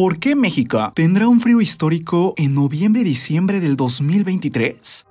¿Por qué México tendrá un frío histórico en noviembre y diciembre del 2023?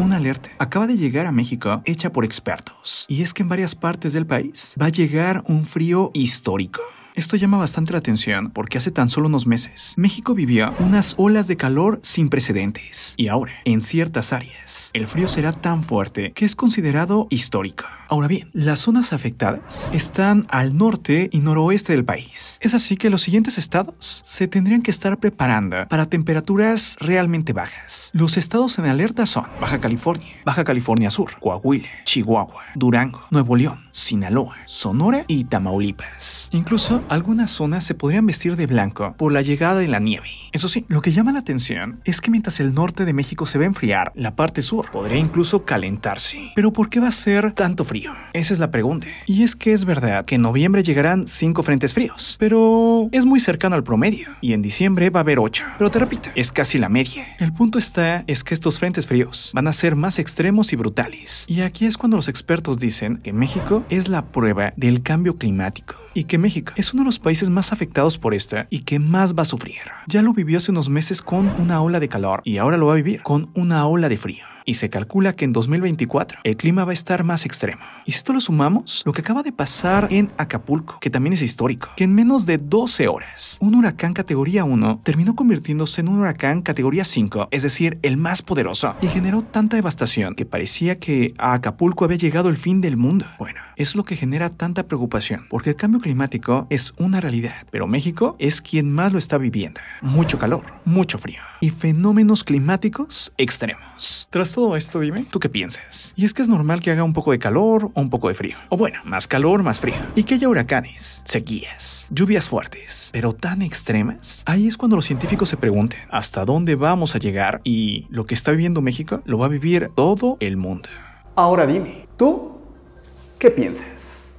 Una alerta acaba de llegar a México hecha por expertos, y es que en varias partes del país va a llegar un frío histórico. Esto llama bastante la atención porque hace tan solo unos meses México vivía unas olas de calor sin precedentes y ahora, en ciertas áreas, el frío será tan fuerte que es considerado histórico. Ahora bien, las zonas afectadas están al norte y noroeste del país. Es así que los siguientes estados se tendrían que estar preparando para temperaturas realmente bajas. Los estados en alerta son Baja California, Baja California Sur, Coahuila, Chihuahua, Durango, Nuevo León, Sinaloa, Sonora y Tamaulipas. Incluso algunas zonas se podrían vestir de blanco por la llegada de la nieve. Eso sí, lo que llama la atención es que mientras el norte de México se va a enfriar, la parte sur podría incluso calentarse. Pero ¿por qué va a ser tanto frío? Esa es la pregunta. Y es que es verdad que en noviembre llegarán 5 frentes fríos, pero es muy cercano al promedio. Y en diciembre va a haber 8. Pero te repito, es casi la media. El punto está es que estos frentes fríos van a ser más extremos y brutales. Y aquí es cuando los expertos dicen que México es la prueba del cambio climático y que México es uno de los países más afectados por esto y que más va a sufrir. Ya lo vivió hace unos meses con una ola de calor y ahora lo va a vivir con una ola de frío y se calcula que en 2024 el clima va a estar más extremo. Y si esto lo sumamos, lo que acaba de pasar en Acapulco, que también es histórico, que en menos de 12 horas, un huracán categoría 1 terminó convirtiéndose en un huracán categoría 5, es decir, el más poderoso, y generó tanta devastación que parecía que a Acapulco había llegado el fin del mundo. Bueno, es lo que genera tanta preocupación, porque el cambio climático es una realidad, pero México es quien más lo está viviendo. Mucho calor, mucho frío y fenómenos climáticos extremos todo esto, dime, ¿tú qué piensas? Y es que es normal que haga un poco de calor o un poco de frío. O bueno, más calor, más frío. Y que haya huracanes, sequías, lluvias fuertes, pero tan extremas. Ahí es cuando los científicos se pregunten hasta dónde vamos a llegar y lo que está viviendo México lo va a vivir todo el mundo. Ahora dime, ¿tú qué piensas?